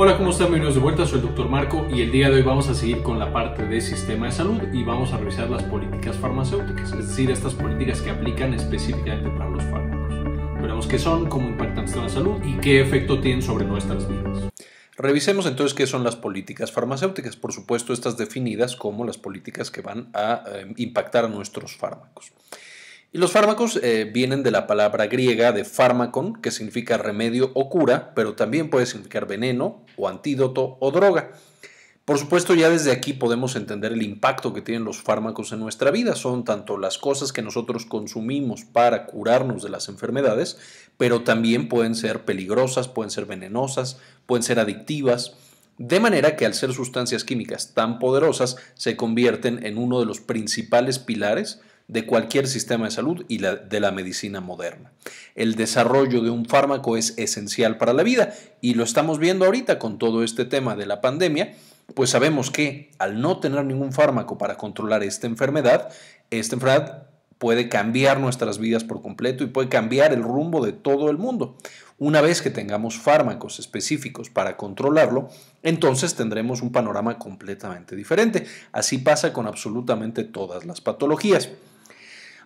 Hola, ¿cómo están? Bienvenidos de vuelta, soy el doctor Marco y el día de hoy vamos a seguir con la parte de sistema de salud y vamos a revisar las políticas farmacéuticas, es decir, estas políticas que aplican específicamente para los fármacos. Veremos qué son, cómo impactan en la salud y qué efecto tienen sobre nuestras vidas. Revisemos entonces qué son las políticas farmacéuticas, por supuesto estas definidas como las políticas que van a eh, impactar a nuestros fármacos. Y los fármacos eh, vienen de la palabra griega de fármacon, que significa remedio o cura, pero también puede significar veneno o antídoto o droga. Por supuesto, ya desde aquí podemos entender el impacto que tienen los fármacos en nuestra vida. Son tanto las cosas que nosotros consumimos para curarnos de las enfermedades, pero también pueden ser peligrosas, pueden ser venenosas, pueden ser adictivas. De manera que al ser sustancias químicas tan poderosas, se convierten en uno de los principales pilares de cualquier sistema de salud y la, de la medicina moderna. El desarrollo de un fármaco es esencial para la vida y lo estamos viendo ahorita con todo este tema de la pandemia, pues sabemos que al no tener ningún fármaco para controlar esta enfermedad, esta enfermedad puede cambiar nuestras vidas por completo y puede cambiar el rumbo de todo el mundo. Una vez que tengamos fármacos específicos para controlarlo, entonces tendremos un panorama completamente diferente. Así pasa con absolutamente todas las patologías.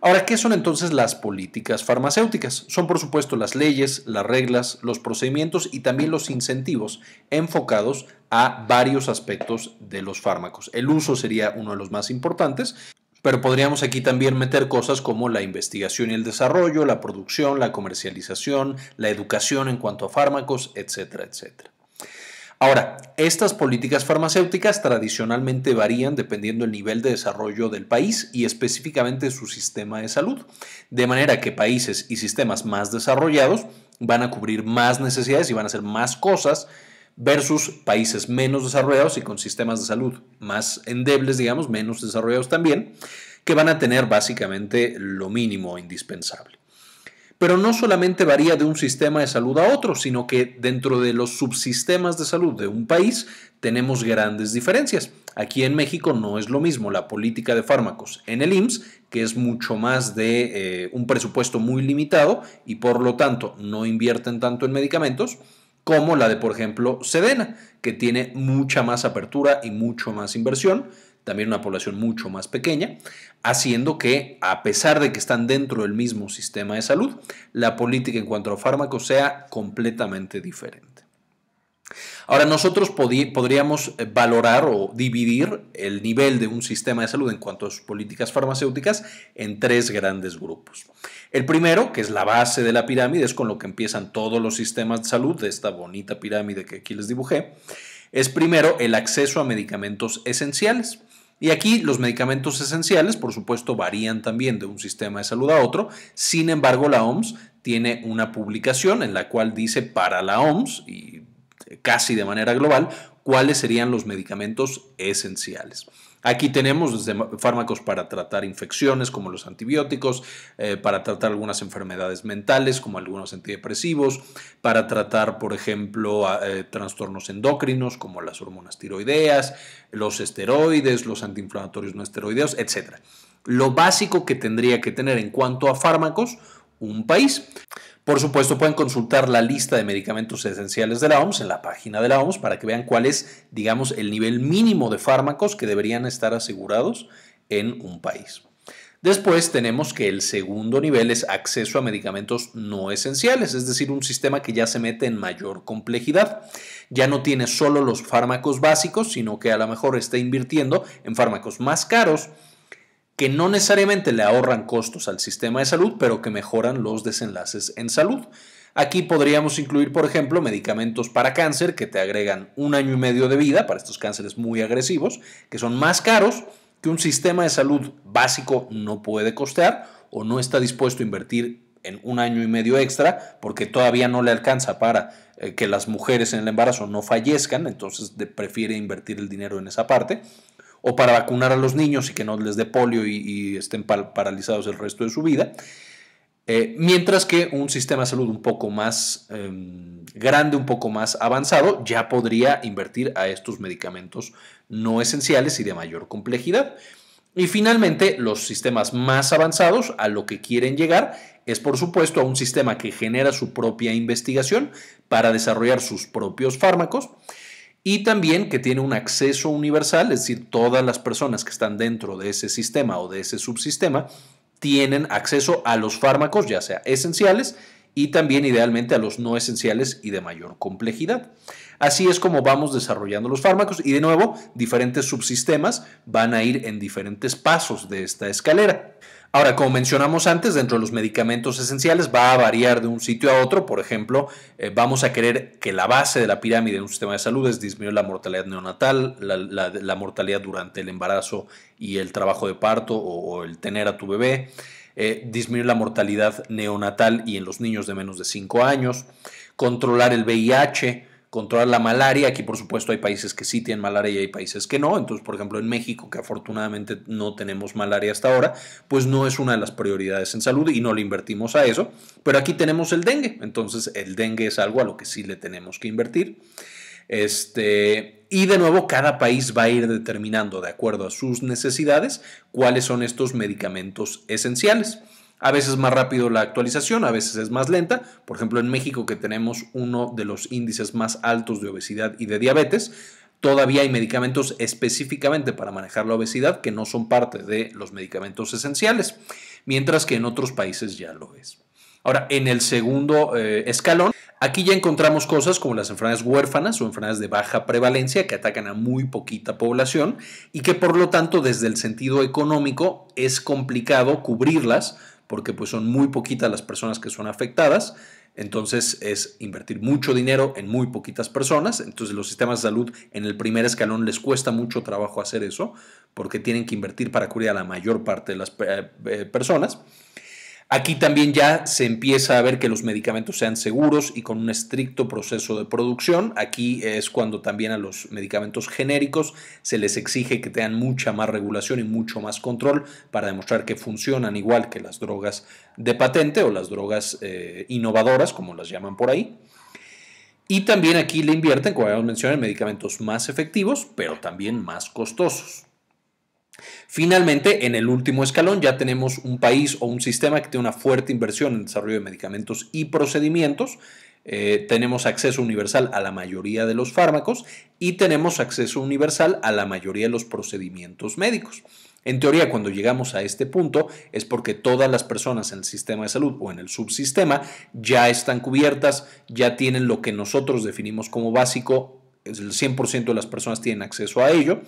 Ahora, ¿qué son entonces las políticas farmacéuticas? Son por supuesto las leyes, las reglas, los procedimientos y también los incentivos enfocados a varios aspectos de los fármacos. El uso sería uno de los más importantes, pero podríamos aquí también meter cosas como la investigación y el desarrollo, la producción, la comercialización, la educación en cuanto a fármacos, etcétera, etcétera. Ahora, estas políticas farmacéuticas tradicionalmente varían dependiendo el nivel de desarrollo del país y específicamente su sistema de salud, de manera que países y sistemas más desarrollados van a cubrir más necesidades y van a hacer más cosas versus países menos desarrollados y con sistemas de salud más endebles, digamos, menos desarrollados también, que van a tener básicamente lo mínimo indispensable pero no solamente varía de un sistema de salud a otro, sino que dentro de los subsistemas de salud de un país tenemos grandes diferencias. Aquí en México no es lo mismo la política de fármacos en el IMSS, que es mucho más de eh, un presupuesto muy limitado y por lo tanto no invierten tanto en medicamentos, como la de, por ejemplo, Sedena, que tiene mucha más apertura y mucho más inversión también una población mucho más pequeña, haciendo que, a pesar de que están dentro del mismo sistema de salud, la política en cuanto a fármacos sea completamente diferente. Ahora, nosotros podríamos eh, valorar o dividir el nivel de un sistema de salud en cuanto a sus políticas farmacéuticas en tres grandes grupos. El primero, que es la base de la pirámide, es con lo que empiezan todos los sistemas de salud de esta bonita pirámide que aquí les dibujé, es primero el acceso a medicamentos esenciales. Y aquí los medicamentos esenciales, por supuesto, varían también de un sistema de salud a otro. Sin embargo, la OMS tiene una publicación en la cual dice para la OMS y casi de manera global cuáles serían los medicamentos esenciales. Aquí tenemos fármacos para tratar infecciones como los antibióticos, eh, para tratar algunas enfermedades mentales como algunos antidepresivos, para tratar, por ejemplo, eh, trastornos endocrinos como las hormonas tiroideas, los esteroides, los antiinflamatorios no esteroideos, etc. Lo básico que tendría que tener en cuanto a fármacos un país. Por supuesto, pueden consultar la lista de medicamentos esenciales de la OMS en la página de la OMS para que vean cuál es, digamos, el nivel mínimo de fármacos que deberían estar asegurados en un país. Después tenemos que el segundo nivel es acceso a medicamentos no esenciales, es decir, un sistema que ya se mete en mayor complejidad. Ya no tiene solo los fármacos básicos, sino que a lo mejor está invirtiendo en fármacos más caros que no necesariamente le ahorran costos al sistema de salud, pero que mejoran los desenlaces en salud. Aquí podríamos incluir, por ejemplo, medicamentos para cáncer que te agregan un año y medio de vida para estos cánceres muy agresivos, que son más caros que un sistema de salud básico no puede costear o no está dispuesto a invertir en un año y medio extra porque todavía no le alcanza para eh, que las mujeres en el embarazo no fallezcan, entonces prefiere invertir el dinero en esa parte o para vacunar a los niños y que no les dé polio y, estén paralizados el resto de su vida. Eh, mientras que un sistema de salud un poco más em, grande, un poco más avanzado, ya podría invertir a estos medicamentos no esenciales y de mayor complejidad. Y finalmente, los sistemas más avanzados a lo que quieren llegar es, por supuesto, a un sistema que genera su propia investigación para desarrollar sus propios fármacos y también que tiene un acceso universal, es decir, todas las personas que están dentro de ese sistema o de ese subsistema tienen acceso a los fármacos, ya sea esenciales y también idealmente a los no esenciales y de mayor complejidad. Así es como vamos desarrollando los fármacos y de nuevo diferentes subsistemas van a ir en diferentes pasos de esta escalera. Ahora, como mencionamos antes, dentro de los medicamentos esenciales va a variar de un sitio a otro. Por ejemplo, eh, vamos a querer que la base de la pirámide en un sistema de salud es disminuir la mortalidad neonatal, la, mortalidad durante el embarazo y el trabajo de parto o, el tener a tu bebé, eh, disminuir la mortalidad neonatal y en los niños de menos de 5 años, controlar el VIH, controlar la malaria. Aquí, por supuesto, hay países que sí tienen malaria y hay países que no. Entonces, por ejemplo, en México, que afortunadamente no tenemos malaria hasta ahora, pues no es una de las prioridades en salud y no le invertimos a eso. Pero aquí tenemos el dengue. Entonces, el dengue es algo a lo que sí le tenemos que invertir. Este, y de nuevo, cada país va a ir determinando, de acuerdo a sus necesidades, cuáles son estos medicamentos esenciales. A veces más rápido la actualización, a veces es más lenta. Por ejemplo, en México que tenemos uno de los índices más altos de obesidad y de diabetes, Todavía hay medicamentos específicamente para manejar la obesidad que no son parte de los medicamentos esenciales, mientras que en otros países ya lo es. Ahora, en el segundo eh, escalón, aquí ya encontramos cosas como las enfermedades huérfanas o enfermedades de baja prevalencia que atacan a muy poquita población y que por lo tanto desde el sentido económico es complicado cubrirlas porque pues son muy poquitas las personas que son afectadas. Entonces es invertir mucho dinero en muy poquitas personas. Entonces los sistemas de salud en el primer escalón les cuesta mucho trabajo hacer eso porque tienen que invertir para cubrir a la mayor parte de las eh, eh, personas. Aquí también ya se empieza a ver que los medicamentos sean seguros y con un estricto proceso de producción. Aquí es cuando también a los medicamentos genéricos se les exige que tengan mucha más regulación y mucho más control para demostrar que funcionan igual que las drogas de patente o las drogas eh, innovadoras, como las llaman por ahí. Y también aquí le invierten, como habíamos mencionado, en medicamentos más efectivos, pero también más costosos. Finalmente, en el último escalón ya tenemos un país o un sistema que tiene una fuerte inversión en el desarrollo de medicamentos y procedimientos. Eh, tenemos acceso universal a la mayoría de los fármacos y tenemos acceso universal a la mayoría de los procedimientos médicos. En teoría, cuando llegamos a este punto es porque todas las personas en el sistema de salud o en el subsistema ya están cubiertas, ya tienen lo que nosotros definimos como básico, el 100% de las personas tienen acceso a ello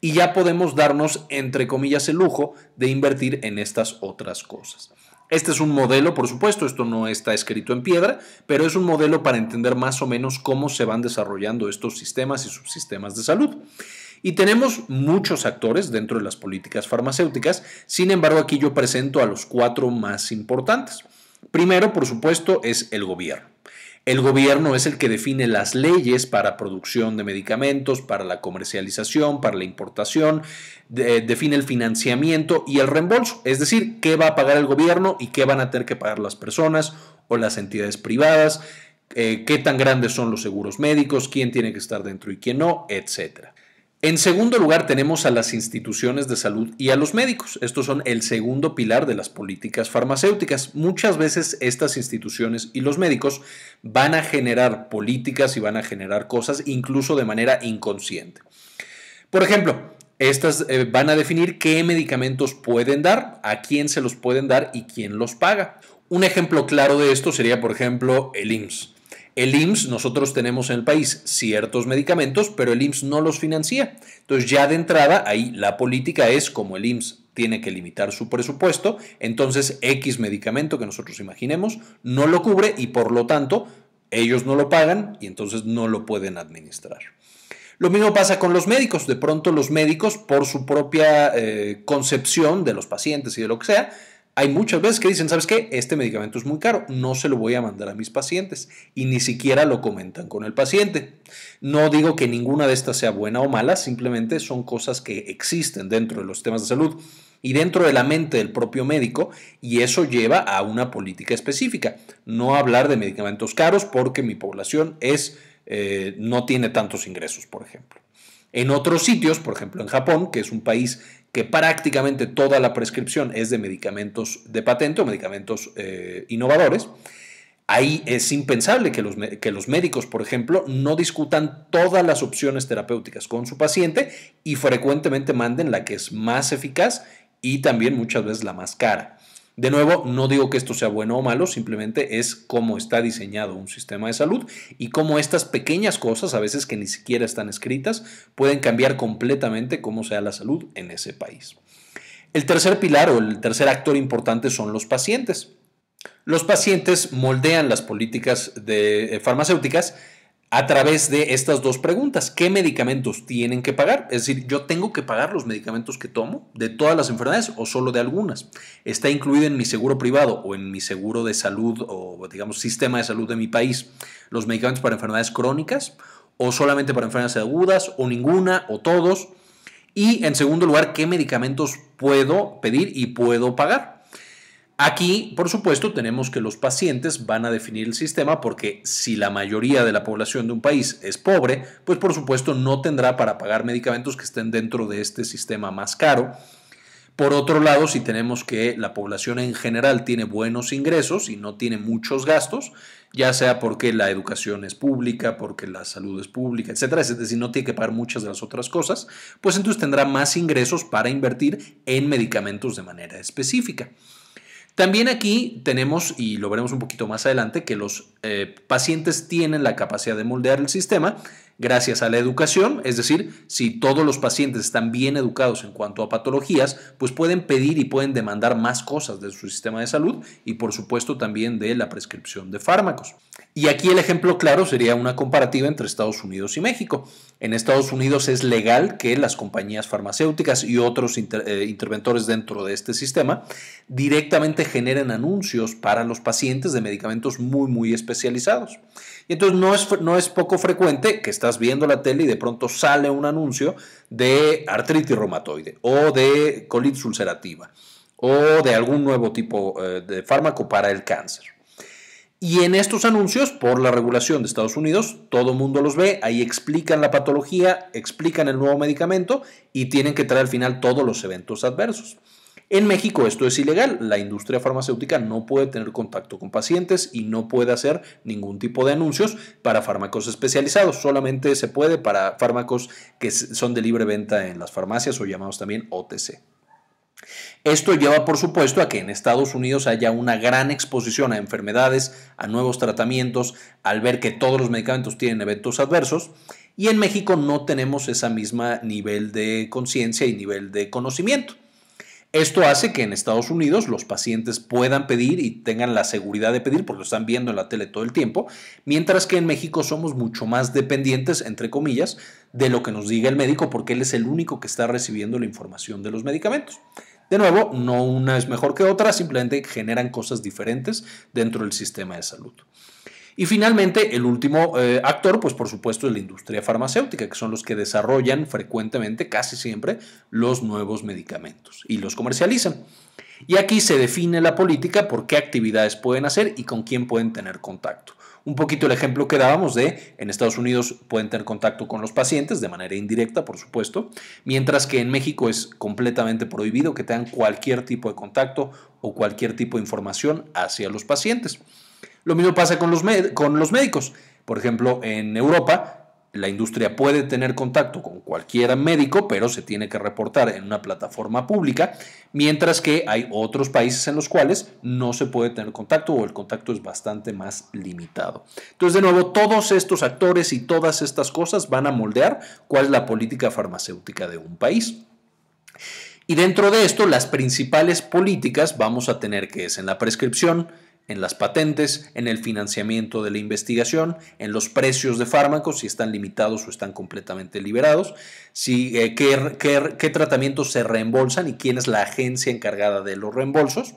y ya podemos darnos, entre comillas, el lujo de invertir en estas otras cosas. Este es un modelo, por supuesto, esto no está escrito en piedra, pero es un modelo para entender más o menos cómo se van desarrollando estos sistemas y subsistemas de salud. Y tenemos muchos actores dentro de las políticas farmacéuticas, sin embargo aquí yo presento a los cuatro más importantes. Primero, por supuesto, es el gobierno. El gobierno es el que define las leyes para producción de medicamentos, para la comercialización, para la importación, define el financiamiento y el reembolso, es decir, qué va a pagar el gobierno y qué van a tener que pagar las personas o las entidades privadas, eh, qué tan grandes son los seguros médicos, quién tiene que estar dentro y quién no, etcétera. En segundo lugar, tenemos a las instituciones de salud y a los médicos. Estos son el segundo pilar de las políticas farmacéuticas. Muchas veces estas instituciones y los médicos van a generar políticas y van a generar cosas incluso de manera inconsciente. Por ejemplo, estas eh, van a definir qué medicamentos pueden dar, a quién se los pueden dar y quién los paga. Un ejemplo claro de esto sería, por ejemplo, el IMSS. El IMSS, nosotros tenemos en el país ciertos medicamentos, pero el IMSS no los financia. Entonces ya de entrada ahí la política es como el IMSS tiene que limitar su presupuesto, entonces X medicamento que nosotros imaginemos no lo cubre y por lo tanto ellos no lo pagan y entonces no lo pueden administrar. Lo mismo pasa con los médicos. De pronto los médicos, por su propia eh, concepción de los pacientes y de lo que sea, hay muchas veces que dicen, ¿sabes qué? Este medicamento es muy caro, no se lo voy a mandar a mis pacientes y ni siquiera lo comentan con el paciente. No digo que ninguna de estas sea buena o mala, simplemente son cosas que existen dentro de los temas de salud y dentro de la mente del propio médico y eso lleva a una política específica. No hablar de medicamentos caros porque mi población es, eh, no tiene tantos ingresos, por ejemplo. En otros sitios, por ejemplo en Japón, que es un país que prácticamente toda la prescripción es de medicamentos de patente o medicamentos eh, innovadores, ahí es impensable que los, que los médicos, por ejemplo, no discutan todas las opciones terapéuticas con su paciente y frecuentemente manden la que es más eficaz y también muchas veces la más cara. De nuevo, no digo que esto sea bueno o malo, simplemente es cómo está diseñado un sistema de salud y cómo estas pequeñas cosas, a veces que ni siquiera están escritas, pueden cambiar completamente cómo sea la salud en ese país. El tercer pilar o el tercer actor importante son los pacientes. Los pacientes moldean las políticas de eh, farmacéuticas a través de estas dos preguntas. ¿Qué medicamentos tienen que pagar? Es decir, ¿yo tengo que pagar los medicamentos que tomo de todas las enfermedades o solo de algunas? ¿Está incluido en mi seguro privado o en mi seguro de salud o, digamos, sistema de salud de mi país los medicamentos para enfermedades crónicas o solamente para enfermedades agudas o ninguna o todos? Y en segundo lugar, ¿qué medicamentos puedo pedir y puedo pagar? Aquí, por supuesto, tenemos que los pacientes van a definir el sistema porque si la mayoría de la población de un país es pobre, pues por supuesto no tendrá para pagar medicamentos que estén dentro de este sistema más caro. Por otro lado, si tenemos que la población en general tiene buenos ingresos y no tiene muchos gastos, ya sea porque la educación es pública, porque la salud es pública, etcétera, es decir, no tiene que pagar muchas de las otras cosas, pues entonces tendrá más ingresos para invertir en medicamentos de manera específica. También aquí tenemos, y lo veremos un poquito más adelante, que los eh, pacientes tienen la capacidad de moldear el sistema gracias a la educación, es decir, si todos los pacientes están bien educados en cuanto a patologías, pues pueden pedir y pueden demandar más cosas de su sistema de salud y por supuesto también de la prescripción de fármacos. Y aquí el ejemplo claro sería una comparativa entre Estados Unidos y México. En Estados Unidos es legal que las compañías farmacéuticas y otros eh, interventores dentro de este sistema directamente generen anuncios para los pacientes de medicamentos muy, muy especializados. Y entonces no es, no es poco frecuente que estás viendo la tele y de pronto sale un anuncio de artritis reumatoide o de colitis ulcerativa o de algún nuevo tipo eh, de fármaco para el cáncer. Y en estos anuncios, por la regulación de Estados Unidos, todo mundo los ve, ahí explican la patología, explican el nuevo medicamento y tienen que traer al final todos los eventos adversos. En México esto es ilegal, la industria farmacéutica no puede tener contacto con pacientes y no puede hacer ningún tipo de anuncios para fármacos especializados, solamente se puede para fármacos que son de libre venta en las farmacias o llamados también OTC. Esto lleva, por supuesto, a que en Estados Unidos haya una gran exposición a enfermedades, a nuevos tratamientos, al ver que todos los medicamentos tienen eventos adversos. Y en México no tenemos ese mismo nivel de conciencia y nivel de conocimiento. Esto hace que en Estados Unidos los pacientes puedan pedir y tengan la seguridad de pedir porque lo están viendo en la tele todo el tiempo, mientras que en México somos mucho más dependientes, entre comillas, de lo que nos diga el médico porque él es el único que está recibiendo la información de los medicamentos. De nuevo, no una es mejor que otra, simplemente generan cosas diferentes dentro del sistema de salud. Y finalmente, el último eh, actor, pues por supuesto, es la industria farmacéutica, que son los que desarrollan frecuentemente, casi siempre, los nuevos medicamentos y los comercializan. Y aquí se define la política por qué actividades pueden hacer y con quién pueden tener contacto. Un poquito el ejemplo que dábamos de en Estados Unidos pueden tener contacto con los pacientes de manera indirecta, por supuesto, mientras que en México es completamente prohibido que tengan cualquier tipo de contacto o cualquier tipo de información hacia los pacientes. Lo mismo pasa con los, con los médicos. Por ejemplo, en Europa la industria puede tener contacto con cualquier médico, pero se tiene que reportar en una plataforma pública, mientras que hay otros países en los cuales no se puede tener contacto o el contacto es bastante más limitado. Entonces, de nuevo, todos estos actores y todas estas cosas van a moldear cuál es la política farmacéutica de un país. Y dentro de esto, las principales políticas vamos a tener que es en la prescripción, en las patentes, en el financiamiento de la investigación, en los precios de fármacos, si están limitados o están completamente liberados, si, eh, qué, qué, tratamientos se reembolsan y quién es la agencia encargada de los reembolsos,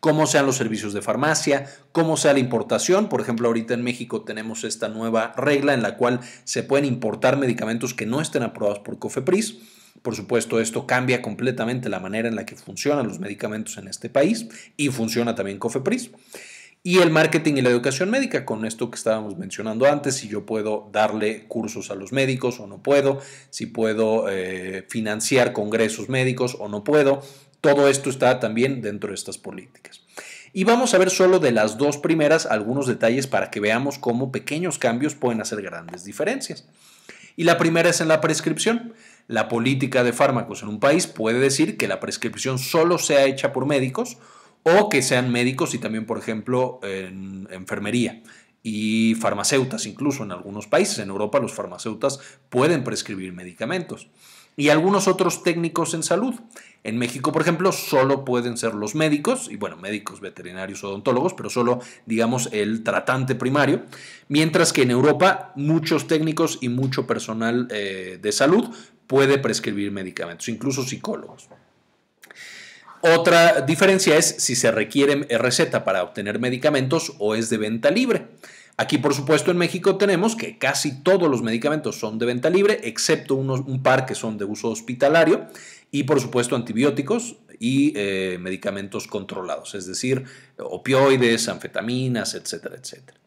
cómo sean los servicios de farmacia, cómo sea la importación. Por ejemplo, ahorita en México tenemos esta nueva regla en la cual se pueden importar medicamentos que no estén aprobados por COFEPRIS por supuesto, esto cambia completamente la manera en la que funcionan los medicamentos en este país y funciona también Cofepris. Y el marketing y la educación médica, con esto que estábamos mencionando antes, si yo puedo darle cursos a los médicos o no puedo, si puedo eh, financiar congresos médicos o no puedo, todo esto está también dentro de estas políticas. Y vamos a ver solo de las dos primeras algunos detalles para que veamos cómo pequeños cambios pueden hacer grandes diferencias. Y la primera es en la prescripción la política de fármacos en un país puede decir que la prescripción solo sea hecha por médicos o que sean médicos y también, por ejemplo, en enfermería y farmacéutas, incluso en algunos países. En Europa los farmacéutas pueden prescribir medicamentos. Y algunos otros técnicos en salud. En México, por ejemplo, solo pueden ser los médicos, y bueno, médicos, veterinarios, odontólogos, pero solo, digamos, el tratante primario. Mientras que en Europa, muchos técnicos y mucho personal eh, de salud, puede prescribir medicamentos, incluso psicólogos. Otra diferencia es si se requiere receta para obtener medicamentos o es de venta libre. Aquí, por supuesto, en México tenemos que casi todos los medicamentos son de venta libre, excepto un par que son de uso hospitalario y, por supuesto, antibióticos y eh, medicamentos controlados, es decir, opioides, anfetaminas, etcétera, etcétera.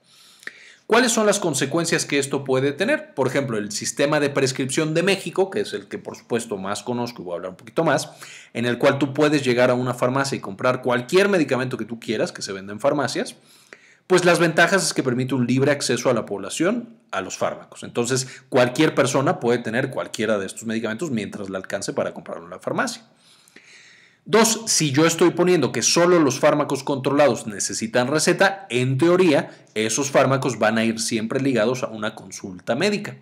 ¿Cuáles son las consecuencias que esto puede tener? Por ejemplo, el sistema de prescripción de México, que es el que por supuesto más conozco y voy a hablar un poquito más, en el cual tú puedes llegar a una farmacia y comprar cualquier medicamento que tú quieras que se venda en farmacias, pues las ventajas es que permite un libre acceso a la población a los fármacos. Entonces, cualquier persona puede tener cualquiera de estos medicamentos mientras le alcance para comprarlo en la farmacia. Dos, si yo estoy poniendo que solo los fármacos controlados necesitan receta, en teoría esos fármacos van a ir siempre ligados a una consulta médica.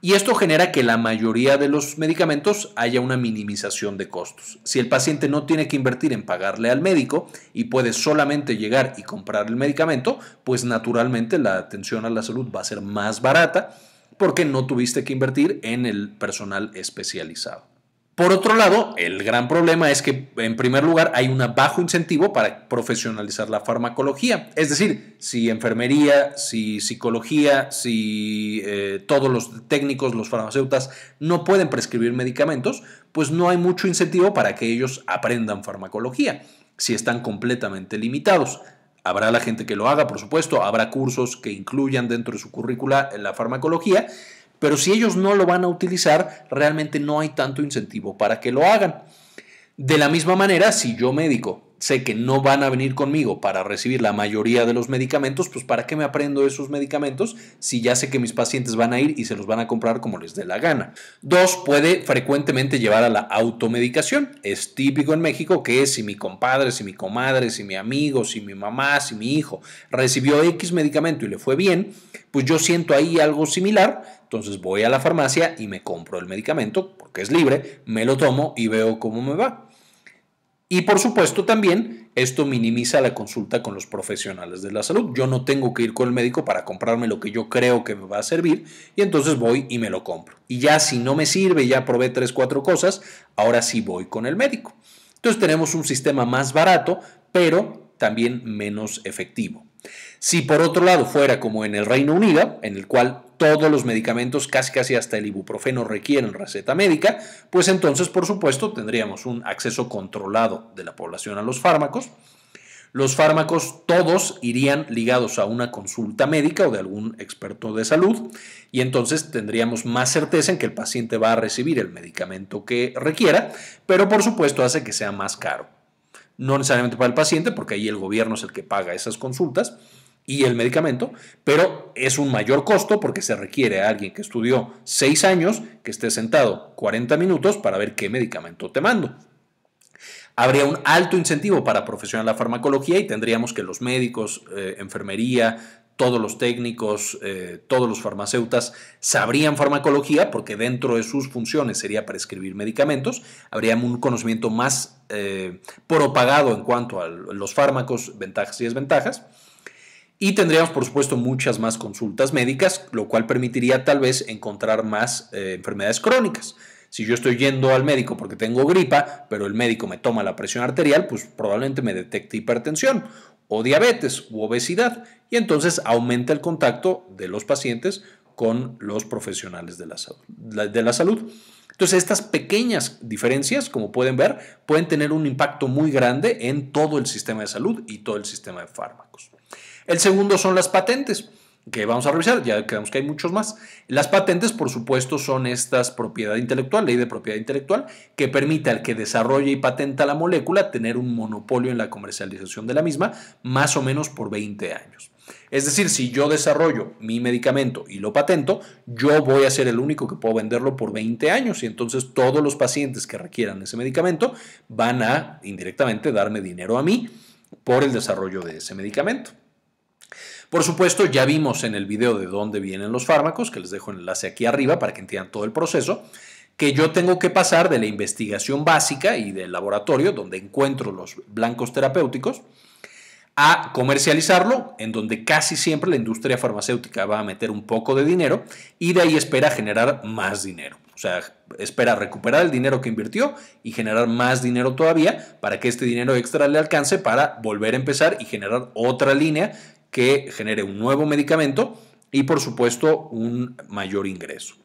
Y esto genera que la mayoría de los medicamentos haya una minimización de costos. Si el paciente no tiene que invertir en pagarle al médico y puede solamente llegar y comprar el medicamento, pues naturalmente la atención a la salud va a ser más barata porque no tuviste que invertir en el personal especializado. Por otro lado, el gran problema es que, en primer lugar, hay un bajo incentivo para profesionalizar la farmacología. Es decir, si enfermería, si psicología, si eh, todos los técnicos, los farmacéuticos no pueden prescribir medicamentos, pues no hay mucho incentivo para que ellos aprendan farmacología, si están completamente limitados. Habrá la gente que lo haga, por supuesto, habrá cursos que incluyan dentro de su currícula eh, la farmacología, pero si ellos no lo van a utilizar, realmente no hay tanto incentivo para que lo hagan. De la misma manera, si yo médico sé que no van a venir conmigo para recibir la mayoría de los medicamentos, pues ¿para qué me aprendo esos medicamentos si ya sé que mis pacientes van a ir y se los van a comprar como les dé la gana? Dos, puede frecuentemente llevar a la automedicación. Es típico en México que si mi compadre, si mi comadre, si mi amigo, si mi mamá, si mi hijo recibió X medicamento y le fue bien, pues yo siento ahí algo similar, entonces voy a la farmacia y me compro el medicamento, porque es libre, me lo tomo y veo cómo me va. Y por supuesto también esto minimiza la consulta con los profesionales de la salud. Yo no tengo que ir con el médico para comprarme lo que yo creo que me va a servir y entonces voy y me lo compro. Y ya si no me sirve, ya probé tres, cuatro cosas, ahora sí voy con el médico. Entonces tenemos un sistema más barato, pero también menos efectivo. Si por otro lado fuera como en el Reino Unido, en el cual todos los medicamentos, casi casi hasta el ibuprofeno, requieren receta médica, pues entonces, por supuesto, tendríamos un acceso controlado de la población a los fármacos. Los fármacos todos irían ligados a una consulta médica o de algún experto de salud y entonces tendríamos más certeza en que el paciente va a recibir el medicamento que requiera, pero por supuesto hace que sea más caro. No necesariamente para el paciente, porque ahí el gobierno es el que paga esas consultas, y el medicamento, pero es un mayor costo porque se requiere a alguien que estudió seis años que esté sentado 40 minutos para ver qué medicamento te mando. Habría un alto incentivo para profesional la farmacología y tendríamos que los médicos, eh, enfermería, todos los técnicos, eh, todos los farmacéutas sabrían farmacología porque dentro de sus funciones sería prescribir medicamentos, habría un conocimiento más eh, propagado en cuanto a los fármacos, ventajas y desventajas. Y tendríamos, por supuesto, muchas más consultas médicas, lo cual permitiría tal vez encontrar más eh, enfermedades crónicas. Si yo estoy yendo al médico porque tengo gripa, pero el médico me toma la presión arterial, pues probablemente me detecte hipertensión o diabetes u obesidad. Y entonces aumenta el contacto de los pacientes con los profesionales de la, salud, de la salud. Entonces, estas pequeñas diferencias, como pueden ver, pueden tener un impacto muy grande en todo el sistema de salud y todo el sistema de fármacos. El segundo son las patentes, que vamos a revisar, ya creemos que hay muchos más. Las patentes, por supuesto, son estas propiedad intelectual, ley de propiedad intelectual, que permite al que desarrolle y patenta la molécula tener un monopolio en la comercialización de la misma, más o menos por 20 años. Es decir, si yo desarrollo mi medicamento y lo patento, yo voy a ser el único que puedo venderlo por 20 años y entonces todos los pacientes que requieran ese medicamento van a indirectamente darme dinero a mí por el desarrollo de ese medicamento. Por supuesto, ya vimos en el video de dónde vienen los fármacos, que les dejo el enlace aquí arriba para que entiendan todo el proceso, que yo tengo que pasar de la investigación básica y del laboratorio, donde encuentro los blancos terapéuticos, a comercializarlo, en donde casi siempre la industria farmacéutica va a meter un poco de dinero y de ahí espera generar más dinero. O sea, espera recuperar el dinero que invirtió y generar más dinero todavía para que este dinero extra le alcance para volver a empezar y generar otra línea que genere un nuevo medicamento y por supuesto un mayor ingreso.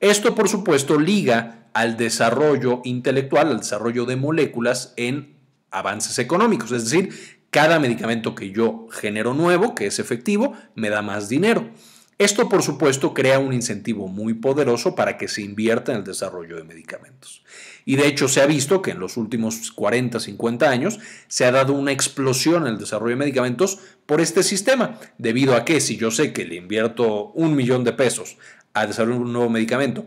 Esto por supuesto liga al desarrollo intelectual, al desarrollo de moléculas en avances económicos, es decir, cada medicamento que yo genero nuevo, que es efectivo, me da más dinero. Esto, por supuesto, crea un incentivo muy poderoso para que se invierta en el desarrollo de medicamentos. Y de hecho se ha visto que en los últimos 40, 50 años se ha dado una explosión en el desarrollo de medicamentos por este sistema, debido a que si yo sé que le invierto un millón de pesos a desarrollar un nuevo medicamento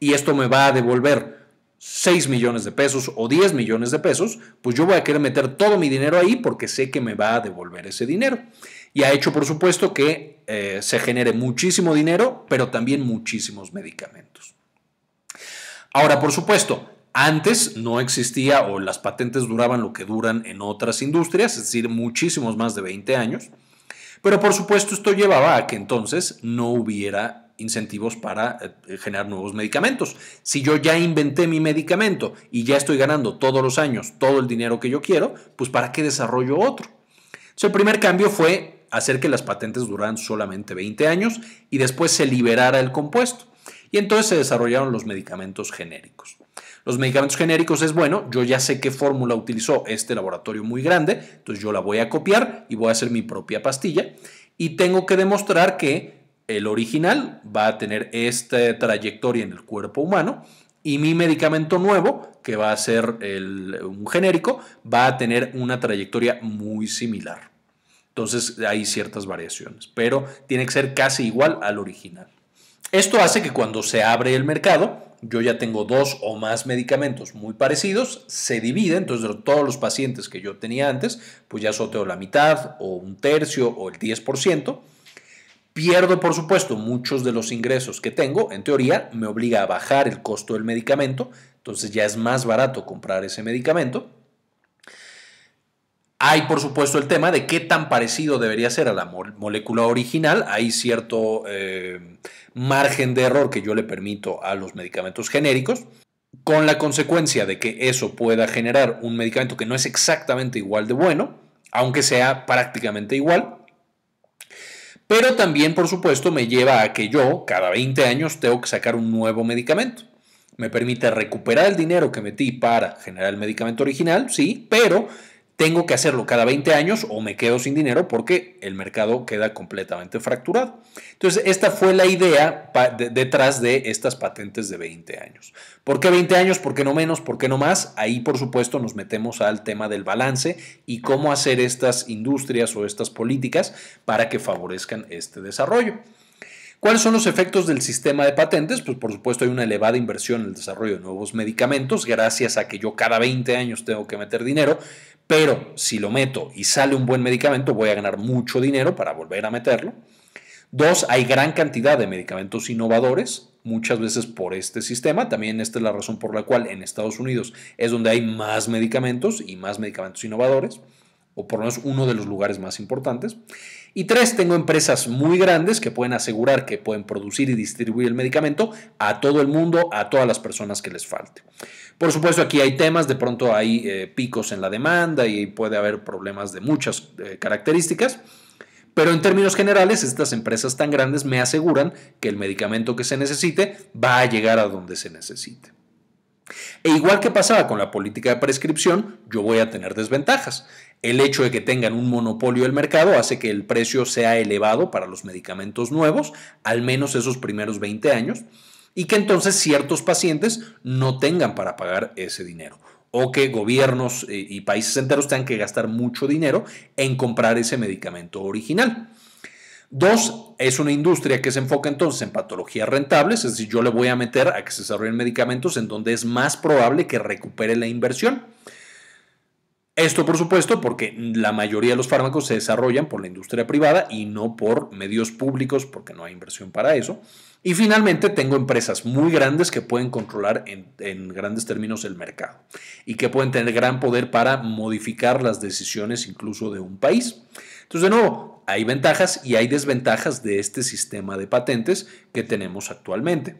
y esto me va a devolver 6 millones de pesos o 10 millones de pesos, pues yo voy a querer meter todo mi dinero ahí porque sé que me va a devolver ese dinero y ha hecho, por supuesto, que eh, se genere muchísimo dinero, pero también muchísimos medicamentos. Ahora, por supuesto, antes no existía o las patentes duraban lo que duran en otras industrias, es decir, muchísimos más de 20 años. Pero por supuesto esto llevaba a que entonces no hubiera incentivos para eh, generar nuevos medicamentos. Si yo ya inventé mi medicamento y ya estoy ganando todos los años todo el dinero que yo quiero, pues ¿para qué desarrollo otro? Entonces, el primer cambio fue hacer que las patentes duraran solamente 20 años y después se liberara el compuesto. Y entonces se desarrollaron los medicamentos genéricos. Los medicamentos genéricos es bueno, yo ya sé qué fórmula utilizó este laboratorio muy grande, entonces yo la voy a copiar y voy a hacer mi propia pastilla y tengo que demostrar que el original va a tener esta trayectoria en el cuerpo humano y mi medicamento nuevo, que va a ser un genérico, va a tener una trayectoria muy similar. Entonces hay ciertas variaciones, pero tiene que ser casi igual al original. Esto hace que cuando se abre el mercado, yo ya tengo dos o más medicamentos muy parecidos, se divide, entonces todos los pacientes que yo tenía antes, pues ya soteo la mitad o un tercio o el 10%. Pierdo, por supuesto, muchos de los ingresos que tengo, en teoría me obliga a bajar el costo del medicamento, entonces ya es más barato comprar ese medicamento hay, por supuesto, el tema de qué tan parecido debería ser a la molécula original. Hay cierto eh, margen de error que yo le permito a los medicamentos genéricos, con la consecuencia de que eso pueda generar un medicamento que no es exactamente igual de bueno, aunque sea prácticamente igual. Pero también, por supuesto, me lleva a que yo, cada 20 años, tengo que sacar un nuevo medicamento me permite recuperar el dinero que metí para generar el medicamento original, sí, pero tengo que hacerlo cada 20 años o me quedo sin dinero porque el mercado queda completamente fracturado. Entonces, esta fue la idea detrás de estas patentes de 20 años. ¿Por qué 20 años? ¿Por qué no menos? ¿Por qué no más? Ahí, por supuesto, nos metemos al tema del balance y cómo hacer estas industrias o estas políticas para que favorezcan este desarrollo. ¿Cuáles son los efectos del sistema de patentes? Pues por supuesto hay una elevada inversión en el desarrollo de nuevos medicamentos, gracias a que yo cada 20 años tengo que meter dinero, pero si lo meto y sale un buen medicamento, voy a ganar mucho dinero para volver a meterlo. Dos, hay gran cantidad de medicamentos innovadores, muchas veces por este sistema. También esta es la razón por la cual en Estados Unidos es donde hay más medicamentos y más medicamentos innovadores, o por lo menos uno de los lugares más importantes. Y tres, tengo empresas muy grandes que pueden asegurar que pueden producir y distribuir el medicamento a todo el mundo, a todas las personas que les falte. Por supuesto, aquí hay temas, de pronto hay eh, picos en la demanda y puede haber problemas de muchas eh, características. Pero en términos generales, estas empresas tan grandes me aseguran que el medicamento que se necesite va a llegar a donde se necesite. E igual que pasaba con la política de prescripción, yo voy a tener desventajas. El hecho de que tengan un monopolio del mercado hace que el precio sea elevado para los medicamentos nuevos, al menos esos primeros 20 años, y que entonces ciertos pacientes no tengan para pagar ese dinero o que gobiernos eh, y países enteros tengan que gastar mucho dinero en comprar ese medicamento original. Dos, es una industria que se enfoca entonces en patologías rentables, es decir, yo le voy a meter a que se desarrollen medicamentos en donde es más probable que recupere la inversión. Esto, por supuesto, porque la mayoría de los fármacos se desarrollan por la industria privada y no por medios públicos, porque no hay inversión para eso. Y finalmente, tengo empresas muy grandes que pueden controlar en, grandes términos el mercado y que pueden tener gran poder para modificar las decisiones incluso de un país. Entonces, de nuevo, hay ventajas y hay desventajas de este sistema de patentes que tenemos actualmente.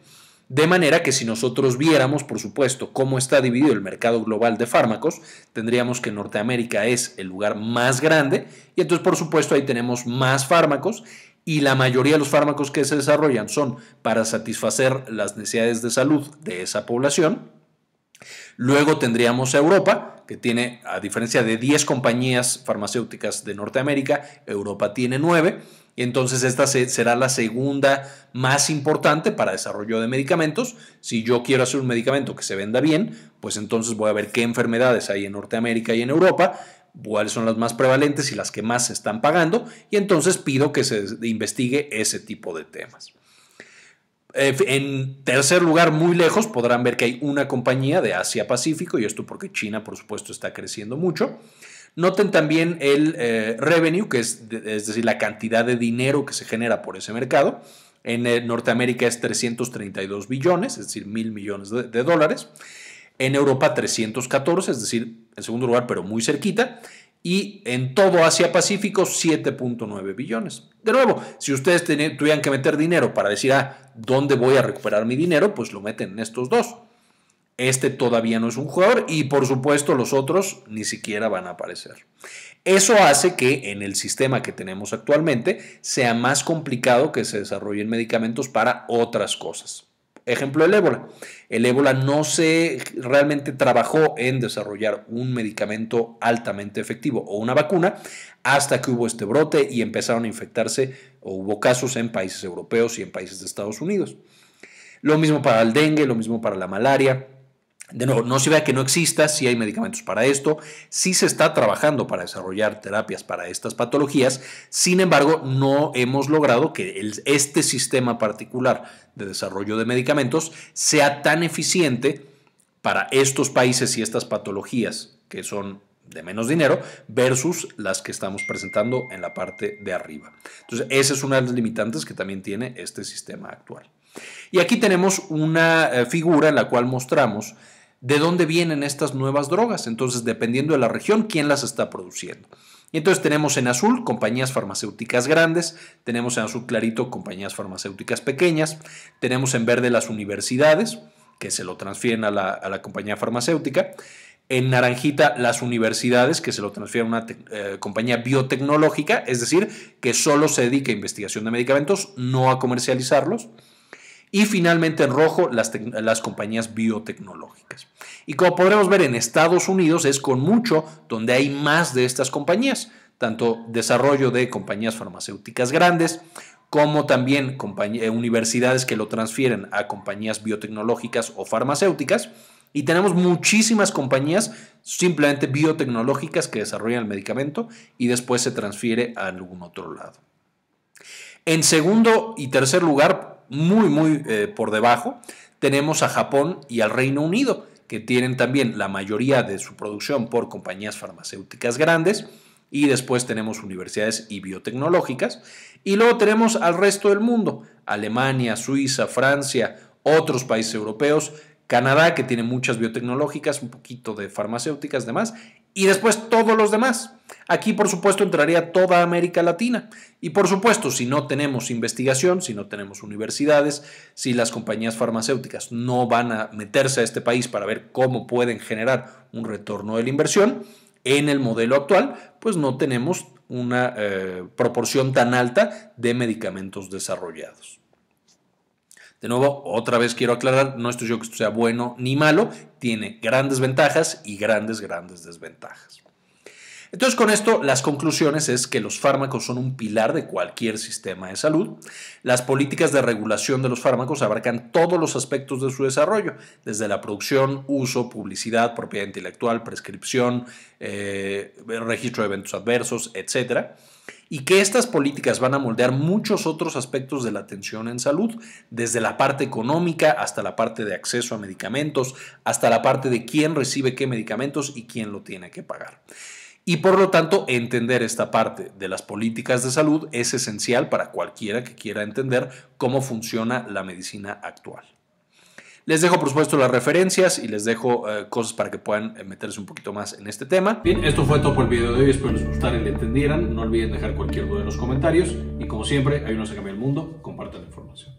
De manera que si nosotros viéramos, por supuesto, cómo está dividido el mercado global de fármacos, tendríamos que Norteamérica es el lugar más grande y entonces, por supuesto, ahí tenemos más fármacos y la mayoría de los fármacos que se desarrollan son para satisfacer las necesidades de salud de esa población. Luego tendríamos Europa, que tiene, a diferencia de 10 compañías farmacéuticas de Norteamérica, Europa tiene 9 y entonces esta será la segunda más importante para desarrollo de medicamentos. Si yo quiero hacer un medicamento que se venda bien, pues entonces voy a ver qué enfermedades hay en Norteamérica y en Europa cuáles son las más prevalentes y las que más se están pagando, y entonces pido que se investigue ese tipo de temas. Eh, en tercer lugar, muy lejos, podrán ver que hay una compañía de Asia-Pacífico, y esto porque China, por supuesto, está creciendo mucho. Noten también el eh, revenue, que es, es decir, la cantidad de dinero que se genera por ese mercado. En eh, Norteamérica es 332 billones, es decir, mil millones de, dólares. En Europa 314, es decir, en segundo lugar, pero muy cerquita. Y en todo Asia Pacífico 7.9 billones. De nuevo, si ustedes tuvieran que meter dinero para decir, ah, ¿dónde voy a recuperar mi dinero? Pues lo meten en estos dos. Este todavía no es un jugador y por supuesto los otros ni siquiera van a aparecer. Eso hace que en el sistema que tenemos actualmente sea más complicado que se desarrollen medicamentos para otras cosas. Ejemplo, el ébola. El ébola no se realmente trabajó en desarrollar un medicamento altamente efectivo o una vacuna hasta que hubo este brote y empezaron a infectarse o hubo casos en países europeos y en países de Estados Unidos. Lo mismo para el dengue, lo mismo para la malaria. De nuevo, no se vea que no exista, sí hay medicamentos para esto, sí se está trabajando para desarrollar terapias para estas patologías, sin embargo, no hemos logrado que este sistema particular de desarrollo de medicamentos sea tan eficiente para estos países y estas patologías que son de menos dinero versus las que estamos presentando en la parte de arriba. Entonces, esa es una de las limitantes que también tiene este sistema actual. Y aquí tenemos una eh, figura en la cual mostramos de dónde vienen estas nuevas drogas. Entonces, dependiendo de la región, quién las está produciendo. Y entonces tenemos en azul compañías farmacéuticas grandes, tenemos en azul clarito compañías farmacéuticas pequeñas, tenemos en verde las universidades, que se lo transfieren a la, compañía farmacéutica, en naranjita las universidades, que se lo transfieren a una eh, compañía biotecnológica, es decir, que solo se dedica a investigación de medicamentos, no a comercializarlos. Y finalmente en rojo las, compañías biotecnológicas. Y como podremos ver en Estados Unidos es con mucho donde hay más de estas compañías, tanto desarrollo de compañías farmacéuticas grandes como también eh, universidades que lo transfieren a compañías biotecnológicas o farmacéuticas. Y tenemos muchísimas compañías simplemente biotecnológicas que desarrollan el medicamento y después se transfiere a algún otro lado. En segundo y tercer lugar, muy, muy eh, por debajo, tenemos a Japón y al Reino Unido, que tienen también la mayoría de su producción por compañías farmacéuticas grandes. Y después tenemos universidades y biotecnológicas. Y luego tenemos al resto del mundo, Alemania, Suiza, Francia, otros países europeos, Canadá, que tiene muchas biotecnológicas, un poquito de farmacéuticas, demás. Y después todos los demás, Aquí, por supuesto, entraría toda América Latina. Y, por supuesto, si no tenemos investigación, si no tenemos universidades, si las compañías farmacéuticas no van a meterse a este país para ver cómo pueden generar un retorno de la inversión, en el modelo actual, pues no tenemos una eh, proporción tan alta de medicamentos desarrollados. De nuevo, otra vez quiero aclarar, no estoy yo que esto sea bueno ni malo, tiene grandes ventajas y grandes, grandes desventajas. Entonces con esto las conclusiones es que los fármacos son un pilar de cualquier sistema de salud. Las políticas de regulación de los fármacos abarcan todos los aspectos de su desarrollo, desde la producción, uso, publicidad, propiedad intelectual, prescripción, eh, registro de eventos adversos, etc. Y que estas políticas van a moldear muchos otros aspectos de la atención en salud, desde la parte económica hasta la parte de acceso a medicamentos, hasta la parte de quién recibe qué medicamentos y quién lo tiene que pagar. Y por lo tanto, entender esta parte de las políticas de salud es esencial para cualquiera que quiera entender cómo funciona la medicina actual. Les dejo, por supuesto, las referencias y les dejo eh, cosas para que puedan eh, meterse un poquito más en este tema. Bien, esto fue todo por el video de hoy. Espero les gustara y le entendieran. No olviden dejar cualquier duda en los comentarios. Y como siempre, ayúdenos a cambiar el mundo. Compartan la información.